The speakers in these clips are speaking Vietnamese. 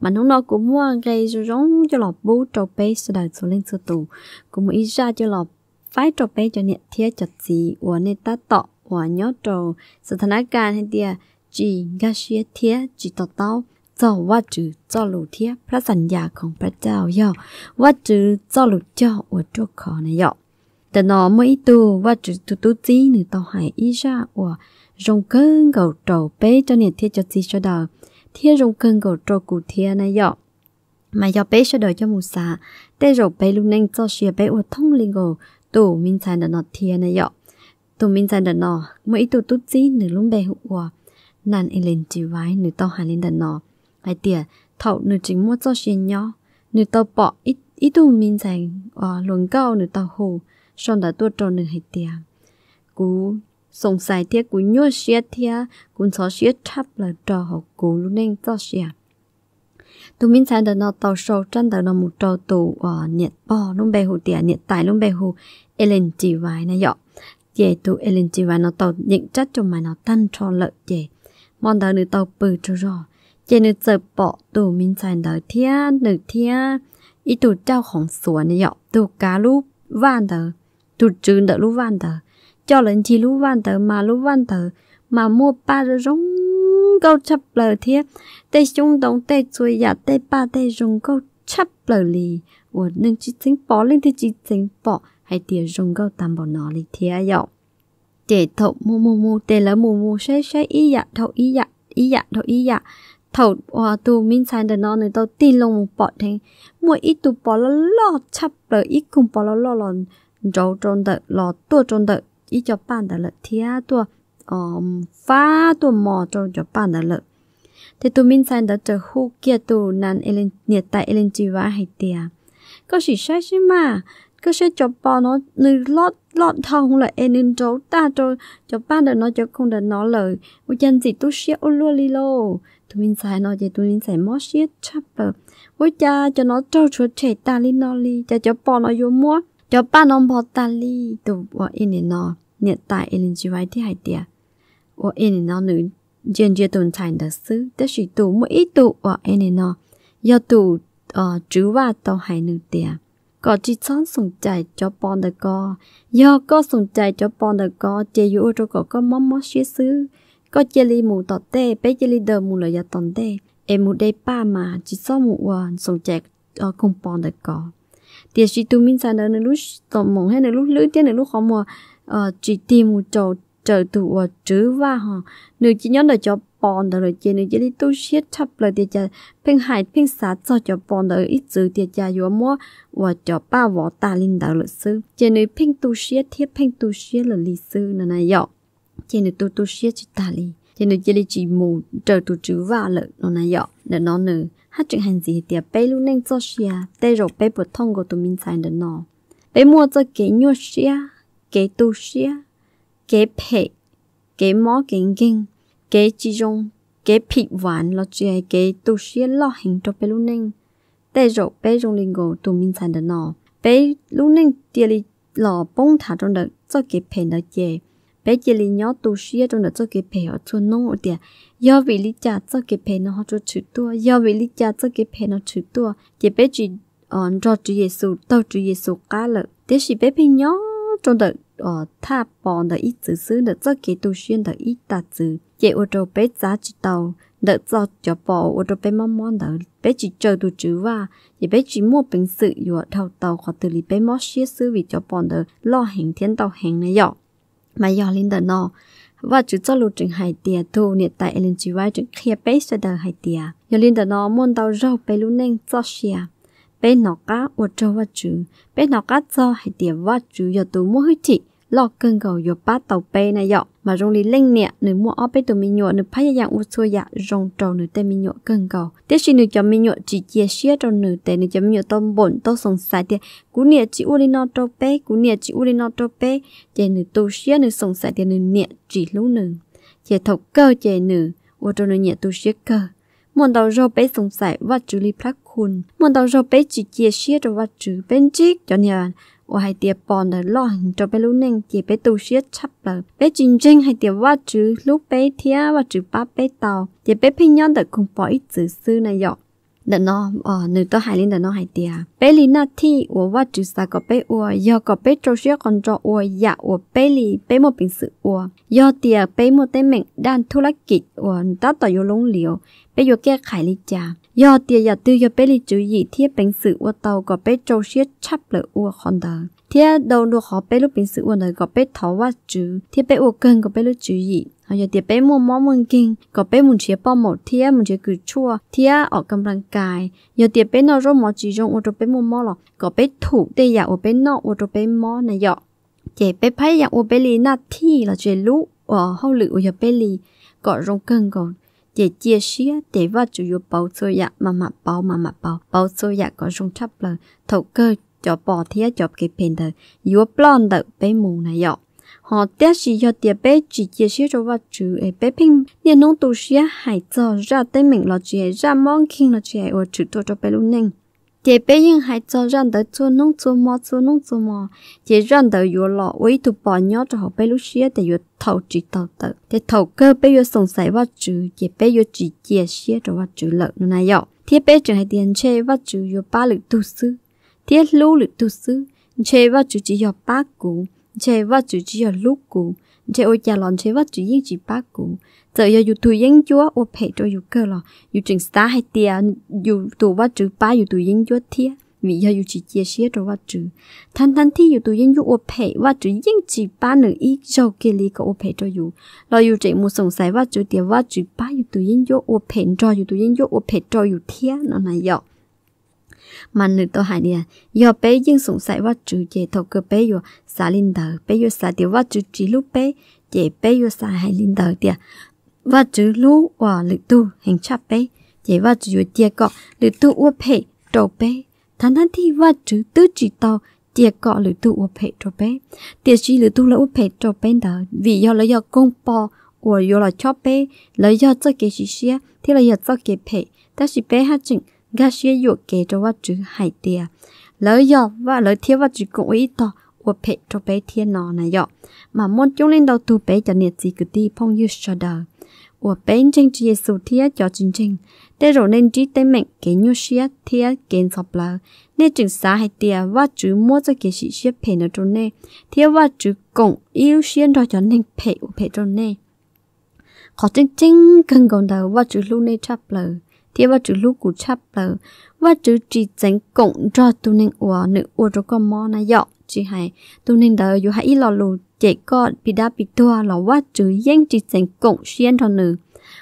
mà nó nó cũng mua gây cho giống cho lọ bố trâu bê sơ đời số lên sơ tù cũng mua ít ra cho lọ phải trâu bê cho nhận thiết cho gì của nên ta tọ của nhớ trâu sự thân ác gan hay tia chỉ ga xia thiết chỉ tọ tao đời thiên rung cân gầu trô cụ thiên này dọ mà do bé sẽ đợi cho mù xa tê rồi bé lúc nãy cho xìa bé uất thông linh gầu tủ minh sai đã nọ thiên này dọ tủ minh sai đã nọ mỗi tủ tút gì nửa lúc bé hụ uà nan anh lên chỉ vái nửa tao hà lên đã nọ ai tiệt thậu nửa chính mua cho xìa nhỏ nửa tao bỏ ít ít tủ minh sai à ờ, luồng cao nửa tao hồ xong đã tuột tròn nửa hết tiệt cú สงสัยเทียกูยั่วเชียเทียกูสอเชียทับละจอหกกูลุนิ่งจอเชียตุมินชันเดนอตอโซจันเดนอมุจอตูอ่อเนียปอลุงเบหูเตียเนียตายลุงเบหูเอเลนจีไว้นะยอเจตูเอเลนจีไว้นอตอยิงจัดจมมานอตั้นชอเลเจมอนเดนึตอปือจรอเจนึเจอปอตูมินชันเดเทียนึเทียอีตูเจ้าของสวนเนี่ยยอตูกาลูว่านเดตูจืนเดลูว่านเดอ cho lên chỉ lú văn tử mà lú văn tử mà mua ba rồi rong câu chấp lời thiếp tê chúng đồng tê chuối giả dạ, tê ba tê rong câu chấp lời lì ủa nên chỉ tính bỏ lên thì chỉ tính bỏ hay tiền rong câu tạm bỏ nó lì thiếp ạ để thậu mu mu mu để lỡ mu mu sẽ sẽ ý dạ thậu ý dạ ý dạ thậu ý dạ thầu hòa tu minh sai đờ nó nơi tao tin lông một bọt thế mua ít tu bỏ lo lo chắp rồi ít cùng bỏ lo lo lòn rau trôn đợ lò tua trôn đợ 一脚绊的了，天多哦发多毛就脚绊的了。thế tụi mình sang đó trở khu kia tụ nan elen nhiệt tại elen chỉ vã hay tia có sự sai chứ mà có sẽ cho bò nó nư lót lót thông là elen chỗ ta cho cho ba đợt nó cho không đợt nó lời u chân gì tu sẽ ô lua li lô tụi mình xài nó thì tụi mình xài mót sẽ chắp bờ u cha cho nó trâu chuột chạy ta li nó đi, cha cho bò nó vô mua จอป้าน้องพอตาลีตัวว่าเอ็นเนาะเนี่ยตายเอลินจีไว้ที่หายเดียว่าเอ็นเนาะหนูเจียนเจตุนชายเดซืแต่สิตัวไม่อตัวว่าเอ็นเนาะยอตัวเอ่อจูว่าตอวหายหนูเดีย ก็จีซ่องสนใจจอปอนเดก็ยอก็สนใจจอปอนเดก็เจยูโรก็ก็มอมมอชี้ซื้อก็เจลีหมูต่อเต้ไปเจลีเดิมหมูเลยยาตอนเต้เอ็มูได้ป้ามาจีซ้อหมูวันสนใจเอ่อคงปอนเดก็ thì chỉ tu minh sang đó nữa lúc tổng mong hay nữa lúc lữ tiếng nữa lúc không mà ờ, chỉ tìm một chỗ trở tụ ở chữ và họ nếu chỉ nhớ là cho bọn đó rồi chỉ nếu chỉ đi tu siết thấp là thì cha phim hại phim sát cho cho bọn đó ít chữ thì cha yếu mua và cho ba vợ ta linh đạo luật sư chỉ nếu phim tu siết thiết phim tu siết là lý sư là này dọ chỉ nếu tu tu siết chỉ ta lý chỉ nếu chỉ đi chỉ mù trở tụ chữ và lợi là này dọ để nó nữa hát chuyện hành gì thì bé lúc nãy cho xia tê rồi bé bột thông của tụi mình xài đến nó bé mua cho cái nhua xia cái tu xia cái phe cái mỏ cái kinh cái chỉ dùng cái phi hoàn lo chơi cái tu xia lo hình cho bé lúc nãy tê rồi bé dùng linh của tụi mình xài đến nó bé lúc nãy thì lo bông thả trong đợt cho cái phe nó chơi bé chỉ li nhỏ tu sĩ trong đó cho cái bé họ cho nông ở địa do vì lý cha cho cái bé nó học cho chữ tua do vì lý cha cho cái bé nó chữ tua chỉ bé chỉ ờ cho chữ Giêsu tao chữ Giêsu cá lợ thế chỉ bé bé nhỏ trong đó ờ tha bỏ được ít chữ xứ đó cho cái tu sĩ đó ít ta chữ chỉ ở chỗ bé giá chữ tàu đỡ cho cho bỏ ở chỗ bé mong mong đỡ bé chỉ chờ tu chữ và chỉ bé chỉ mua bình sự vừa thầu tàu hoặc từ lý bé mong xí sư vì cho bỏ đỡ lo hàng thiên tàu hàng này dọc mà giờ lên đợt nọ và chú cho lúc chừng hai tia thu nhiệt tại lên chú vai chừng kia bé sẽ đợt hai tia giờ lên đợt nọ muốn đào rau bé lúc nên cho xia bé nọ cá ở cho và chú bé nọ cá cho hai tia và chú giờ tôi muốn hết chị ลอกเกิงเก่าอยู่ป้าเต่าเปนายกมารงลีเล่งเนี่ยหนึ่งมัวอ้อไปตัวมิญวหนึ่งพยายามอุสุยะรงเจ้าหนึ่งแต่มิญวเกิงเก่าเดี๋ยวชิหนึ่งจะมิญวจีเจียเชียเจ้าหนึ่งแต่หนึ่งจะมิญวต้มบ่นต้มสงสัยเดี๋ยวกูเนี่ยจีอุลินอโตเปกูเนี่ยจีอุลินอโตเปเจหนึ่งตัวเชียหนึ่งสงสัยเดี๋ยวหนึ่งเนี่ยจีลูกหนึ่งเจถกเกอเจหนึ่งว่าเจ้าหนึ่งเนี่ยตัวเชียเกอมนดาวโรเปสงสัยว่าจุลีพระคุณมนดาวโรเปจีเจียเชียจะว่าจือเป็นจิกจนเนี่ย我还得帮的老很多被路人也被都些插了，被真正还得挖住路被天挖住把被到，也被平样的空包一直是那样。那喏，哦，你到海里的喏海底啊，贝里那天我挖住啥个贝我，要个贝做些工作我呀，我贝里贝莫平时我，要的贝莫得命，但突然给我到到有龙流，贝有给海里家。ยอเตียยาตือยอเปลิจุยเทียเป็นสื่อว่าเตาก็เปโจเชียชับเลออัวคอนดาเทียดาวดูขอเปลูกเป็นสื่อวันเลยก็เปทอว่าจือเทียไปอวเกินก็เปลูกจุยเอาอย่าเตียไปมัวมอมึงกิงก็เปมุนเชียป้อมหมดเทียมุนเชียกือชั่วเทียออกกำลังกายอย่าเตียไปนอร่มอจีจงอุดไปมัวมอหรอกก็ไปถูกแต่อย่าอุไปนอกอุดไปมอนายอกเจไปไพยอย่างอุไปลีหน้าที่เราเจรู้อ๋อเขาหรืออุยาไปลีก็รงเกินก่อน chia sẻ để vào chủ yếu bảo cho ya mà mà bảo mà mà bảo bảo cho ya có dùng chấp lời thầu cơ cho bỏ thế cho cái bên đời yếu blon đời bên mù này yọ họ tiếc gì cho tiếc bé chỉ chia sẻ cho vợ chủ ấy bé pin nên nông tu sĩ hãy cho ra tên mình là chị ra mong kinh là chị ở chủ tôi cho bé luôn nên chế bé nhưng hai cho rằng tới chua nung chua mò chua nung chua mò chế rằng tới yếu lọ với tụ bỏ nhó cho họ bé lúc xưa để yếu chỉ thầu tự để thầu cơ bé yếu sống sài vào chữ chế chỉ chia xia cho vào chữ lợn nó này dọ thế bé chẳng hay tiền chê vào chữ ba lực tu sư thế lú lực tu sư chê vào ba cũ chê vào chữ chỉ yếu chế ôi cha lon chế vắt chỉ riêng chỉ bác cụ giờ giờ dù tụi riêng chúa ô phải cho dù cơ lo dù chừng star hay tia dù tụi vắt chữ ba dù tụi riêng chúa thiệt vì giờ dù chỉ chia sẻ cho vắt chữ thanh thanh thi dù tụi riêng chúa ô phải vắt chữ riêng chỉ ba nửa ít cho kia li có ô phải cho dù lo dù chỉ một sống sai vắt chữ tia vắt chữ ba dù tụi riêng chúa ô phải cho dù tụi riêng chúa ô phải cho dù thiệt nó này dọc มันนึกตัวหายเนี่ยยอเป้ยิ่งสงสัยว่าจูเจทอกเป้อยู่สาลินเดอร์เป้อยู่สาเดียวว่าจูจีลูเป้เจเป้อยู่สาหายลินเดอร์เดียว่าจูลูว่าหรือตู้แห่งชาเป้เจว่าจูอยู่เดียก็หรือตู้อ้วเพ่โตเป้ทั้งนั้นที่ว่าจูตื้อจีโตเดียก็หรือตู้อ้วเพ่โตเป้เดียจีหรือตู้แล้วอ้วเพ่โตเป้เดอร์วิยอแล้วยอกงปอ我有了钞票，了要做给谁些？听了要做给赔，但是别哈紧。gà xuyên dụ kê cho vắt chữ hải tìa lỡ dọ và lỡ thiết vắt chữ cũng ý tỏ ua phê cho bé thiên nọ này dọ mà môn chung lên đầu tu bé cho nhiệt gì cứ đi phong như sơ đờ ua bé chân chỉ giê xu thiết cho chính chính để rồi nên trí tên mệnh kế nhu xiết thiết kế sọp lỡ nên chừng xa hải tìa vắt chữ mua cho kế sĩ xiết phê nó trốn nê thiết vắt chữ cũng yêu xiên đó cho nên phê ua phê trốn nê khó chân chính cần còn đầu vắt chữ lưu nê chắp lời thì và chữ lúc cú chắp lờ và chữ chỉ tránh cộng cho tu nên ủa nữ ủa cho con mò na dọ chỉ hay tu nên đỡ dù hãy lò lù chạy con bị đa bị tua là và chữ danh chỉ tránh cộng xuyên cho nữ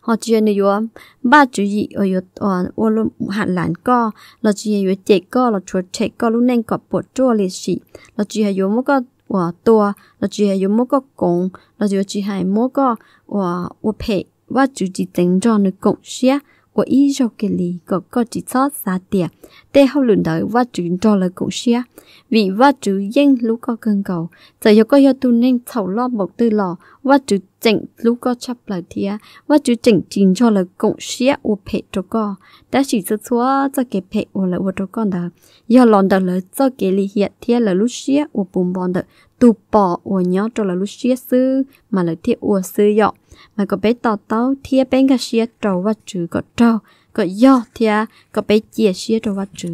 họ chỉ nên ủa ba chữ gì ở ủa ủa ủa luôn hạn lán co là chỉ ủa chạy co là chuột chạy co lúc nên cọp bột chua liệt sĩ là chỉ hay ủa mỗi con ủa tua là chỉ hay ủa mỗi con cổng là chỉ hay mỗi con ủa ủa phe và chữ chỉ tránh cho nữ cộng xuyên ý cho 我一手给你个个只操啥点，但后轮到我只做了公司啊，vì 我只应 lúc có chỉ giá tiền, cho lời vì có cần cầu, giờ yêu có yêu tu nên thầu lo một tư lò, lò, 我只整 lúc có chấp lời thì à, 我只整 chính cho lời công sĩ của phe cho con, đã chỉ cho chúa cho cái phe của là của cho con đó, yêu lòng đó là cho cái lý hiện thì là lúc sĩ của bùn bòn đó, tu bỏ ua nhó cho là lúc xia sư mà là thiết ua sư dọ mà có bé tò tao thiết bé ngà xia trâu và trừ có trâu có do thia có bé chia xia trâu và trừ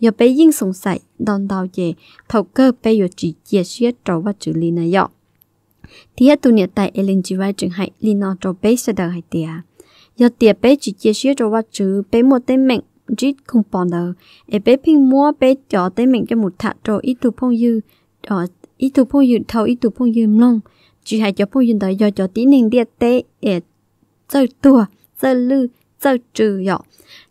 giờ bé yên sống sảy đòn đào về thầu cơ bé giờ chỉ chia xia trâu và trừ lì này dọ thiết tu nhiệt tại ellen chỉ vai trường hại lì nó trâu bé sẽ đợi hại tia giờ tia bé chỉ chia xia trâu và trừ bé một tên mệnh jit kung bỏ đâu, em bé pin mua bé cho tên mình cho một thạ trâu ít tu phong yu ít tụ phong yên thâu ít tụ phong yên long chỉ hai cho phong yên đó do cho tí nên địa tế để chơi tua chơi lư chơi trừ nhỏ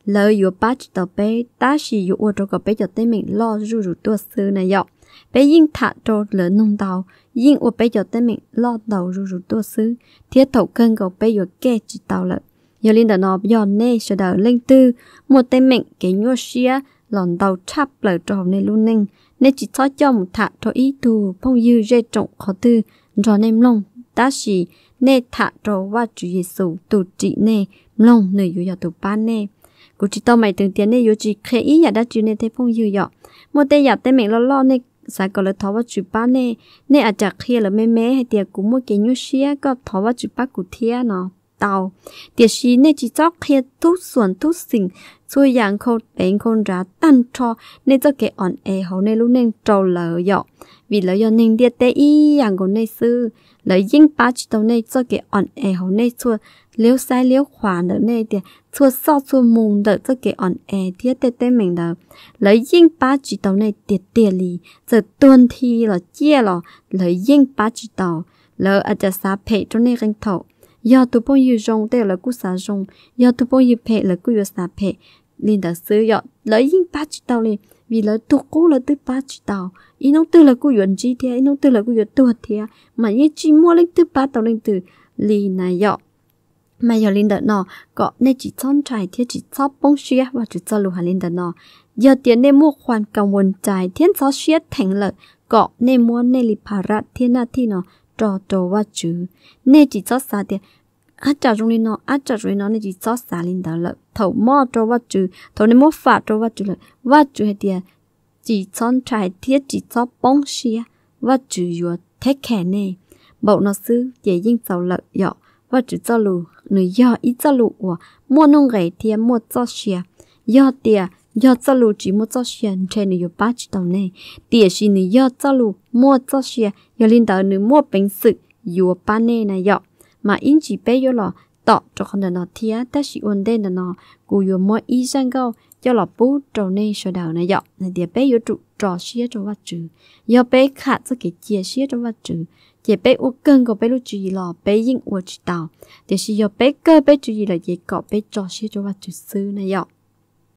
lời ba bắt tờ bé ta chỉ yếu ô cho bé cho tên mình lo rủ rủ tua sư này nhỏ bé yên thả cho lỡ nông đầu yên ô bé cho tên mình lo đầu rủ rủ tua sư thiết thầu cân cầu bé yếu kê chỉ tàu lợn giờ linh đó nó giờ nè sẽ đầu linh tư một tên mình cái nhua xia หล่อนเดาชับเปล่าจอมในลุนิงในจิตซอจอมถะทอีตูพงยูเจจงขอตื้อจอในมลงตาชีในถะจอว่าจุเยสูตูจีเนมลงเหนื่อยอยู่อย่าตูป้านเนกูจิตต้อไม่ตึงเตียนเนยูจีเคอียากได้จูเนเทพงยูอยากมัวแต่อยากแต่เหมงล่อล่อเนสายก็เลยทว่าจุป้าเนเนอาจจะเครียดหรือแม่แม่ให้เตียกูมัวเกยุเชียก็ทอว่าจุป้ากูเทียเนาะ tàu. Tiếc sĩ nè chỉ cho khi thuốc xuân thuốc sinh, xuôi yàng, khâu đánh khôn ra tan cho nên cho cái ổn ế hậu nên lúc nên trâu lỡ dọ. Vì lỡ dọ nên điệt tế y yàng của nè sư, lỡ dính ba chỉ tàu nè cho cái ổn ế hậu nè chua liêu sai liêu khỏa nữa nè tiệt chua sau chua mùng đỡ cho cái ổn ế thiết tế tế mình đỡ. Lỡ dính ba chỉ tàu nè tiệt tiệt lì, giờ tuần thi lỡ chia lỡ lỡ dính ba chỉ tàu lỡ ở chợ xa phê cho nên gánh thầu giờ tụi bông yêu rong tê là cú xả rong giờ tụi bông yêu phe là cú yêu xả phe nên đã sửa giờ lấy yên ba chữ tao lên vì là tụi cú là tụi ba chữ tao ý nó tư là cú yuan chi thế ý nó tư là cú yuan tuột thế mà như chỉ mua lên tụi ba tao lên từ lì này giờ mà giờ lên đợt nọ có nên chỉ chọn trải thế chỉ chọn bông xia và chỉ chọn lù hà lên đợt nọ giờ tiền nên mua khoản cầu vốn trải thiên chọn xia thành lợi có nên mua nên lì phá rát thiên na thiên nọ trò trò wa chứ nè chỉ cho xa đi? á trả rung lên nó á trả rung nó nè chỉ cho xa linh đó là thầu mò trò wa chứ thầu nè mò phá trò wa chứ là wa chứ hết đi, chỉ cho trái thiết chỉ cho bông xia wa chứ yo thế kẻ nè bảo nó sư dễ dinh sầu lợi dọ wa chứ cho lù người dọ ít cho lù của mua nông gầy thì mua cho xia dọ tiền chỉ 要走路只么走些，这里有八只到呢。第二是你要走路莫走些，要领导你莫平时有八呢那要，嘛因此被有了到这可能那天，但是问题的呢，古有莫医生高。cho là bố trâu này sơ đầu này dọ này để bé yếu trụ trò xía trong vắt trừ do bé khát cho cái chia xía trong vắt trừ chỉ bé u cân của bé lúc chú ý là bé yên u chỉ tàu để xí do bé cơ bé chú ý là gì có bé trò xía trong vật trừ sư này dọ